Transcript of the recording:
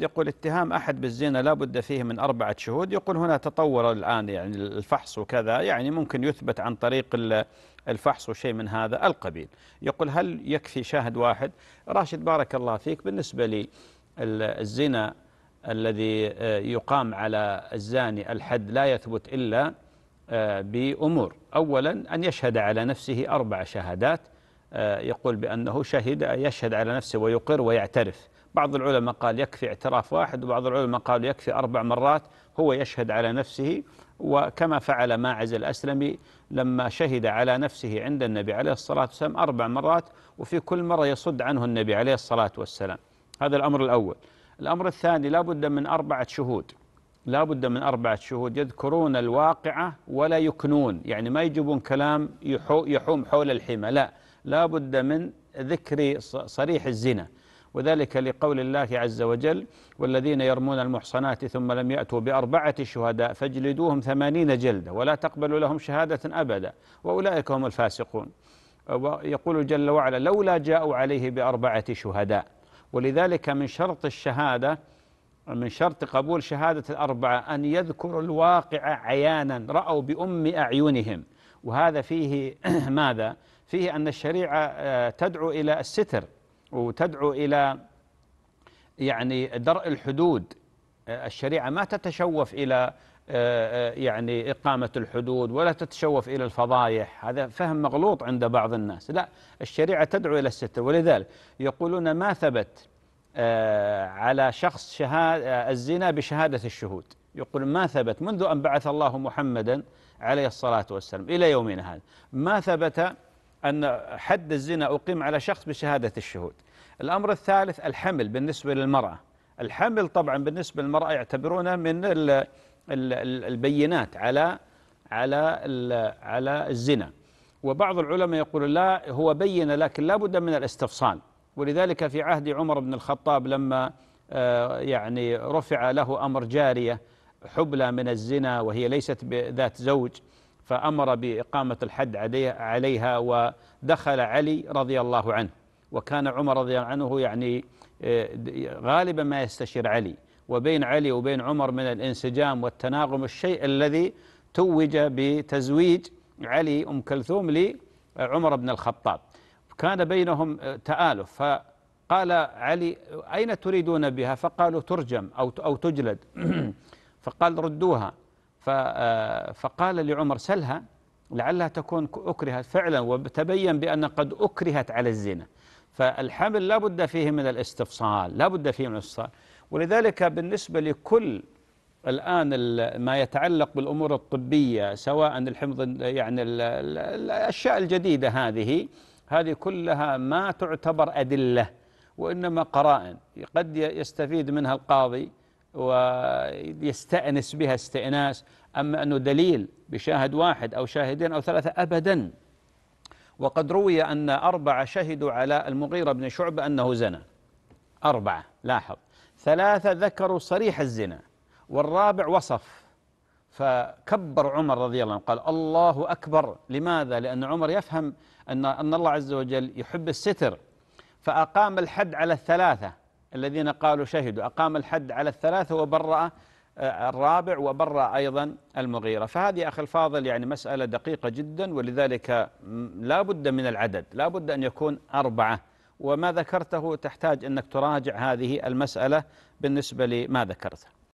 يقول اتهام أحد بالزنا لا بد فيه من أربعة شهود يقول هنا تطور الآن يعني الفحص وكذا يعني ممكن يثبت عن طريق الفحص وشيء من هذا القبيل يقول هل يكفي شاهد واحد راشد بارك الله فيك بالنسبة لي الزنا الذي آه، يقام على الزاني الحد لا يثبت إلا آه، بأمور أولا أن يشهد على نفسه أربع شهادات آه، يقول بأنه شهد يشهد على نفسه ويقر ويعترف بعض العلماء قال يكفي اعتراف واحد وبعض العلماء قال يكفي أربع مرات هو يشهد على نفسه وكما فعل ماعز الأسلمي لما شهد على نفسه عند النبي عليه الصلاة والسلام أربع مرات وفي كل مرة يصد عنه النبي عليه الصلاة والسلام هذا الأمر الأول الأمر الثاني لا بد من أربعة شهود لا بد من أربعة شهود يذكرون الواقعة ولا يكنون يعني ما يجيبون كلام يحوم حول الحمى لا لا بد من ذكر صريح الزنا وذلك لقول الله عز وجل والذين يرمون المحصنات ثم لم يأتوا بأربعة شهداء فاجلدوهم ثمانين جلدة ولا تقبلوا لهم شهادة أبدا وأولئك هم الفاسقون ويقول جل وعلا لولا جاءوا عليه بأربعة شهداء ولذلك من شرط الشهادة من شرط قبول شهادة الأربعة أن يذكروا الواقع عيانا رأوا بأم أعينهم وهذا فيه ماذا؟ فيه أن الشريعة آه، تدعو إلى الستر وتدعو إلى يعني درء الحدود الشريعة ما تتشوف إلى آه، آه، يعني إقامة الحدود ولا تتشوف إلى الفضايح هذا فهم مغلوط عند بعض الناس لا الشريعة تدعو إلى الستر ولذلك يقولون ما ثبت آه، على شخص شهادة الزنا بشهادة الشهود يقول ما ثبت منذ أن بعث الله محمدا عليه الصلاة والسلام إلى يومنا هذا ما ثبت أن حد الزنا أقيم على شخص بشهادة الشهود الأمر الثالث الحمل بالنسبة للمرأة الحمل طبعا بالنسبة للمرأة يعتبرونه من البينات على على على الزنا وبعض العلماء يقول لا هو بين لكن لا بد من الاستفصال ولذلك في عهد عمر بن الخطاب لما آه، يعني رفع له أمر جارية حبلى من الزنا وهي ليست بذات زوج فأمر بإقامة الحد عليها ودخل علي رضي الله عنه وكان عمر رضي الله عنه يعني آه، غالبا ما يستشير علي وبين علي وبين عمر من الانسجام والتناغم الشيء الذي توج بتزويج علي أم كلثوم لعمر بن الخطاب كان بينهم آه، تآلف فقال علي أين تريدون بها فقالوا ترجم أو أو تجلد فقال ردوها آه، فقال لعمر سلها لعلها تكون أكرهت فعلا وتبين بأن قد أكرهت على الزنا فالحمل لا بد فيه من الاستفصال لا بد فيه من الاستفصال ولذلك بالنسبة لكل الآن ما يتعلق بالأمور الطبية سواء الحمض يعني الأشياء الجديدة هذه هذه كلها ما تعتبر أدلة وإنما قرائن قد يستفيد منها القاضي ويستأنس بها استئناس أما أنه دليل بشاهد واحد أو شاهدين أو ثلاثة أبدا وقد روي أن أربعة شهدوا على المغيرة بن شعبة أنه زنى أربعة لاحظ ثلاثة ذكروا صريح الزنا والرابع وصف فكبر عمر رضي الله عنه قال الله أكبر لماذا؟ لأن عمر يفهم أن أن الله عز وجل يحب الستر فأقام الحد على الثلاثة الذين قالوا شهدوا أقام الحد على الثلاثة وبرأ آه، الرابع وبرأ أيضا المغيرة فهذه أخي الفاضل يعني مسألة دقيقة جدا ولذلك لا بد من العدد لا بد أن يكون أربعة وما ذكرته تحتاج أنك تراجع هذه المسألة بالنسبة لما ذكرته